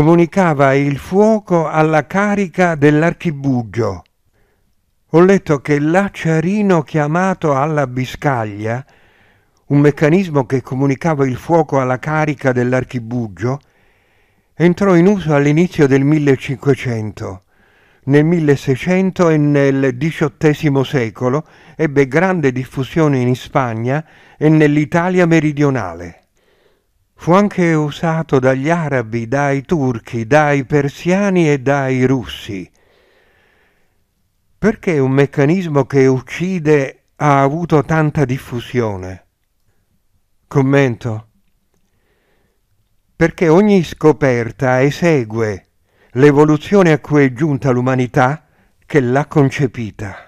comunicava il fuoco alla carica dell'archibugio. Ho letto che l'acciarino chiamato alla biscaglia, un meccanismo che comunicava il fuoco alla carica dell'archibugio, entrò in uso all'inizio del 1500. Nel 1600 e nel XVIII secolo ebbe grande diffusione in Spagna e nell'Italia meridionale. Fu anche usato dagli arabi, dai turchi, dai persiani e dai russi. Perché un meccanismo che uccide ha avuto tanta diffusione? Commento. Perché ogni scoperta esegue l'evoluzione a cui è giunta l'umanità che l'ha concepita.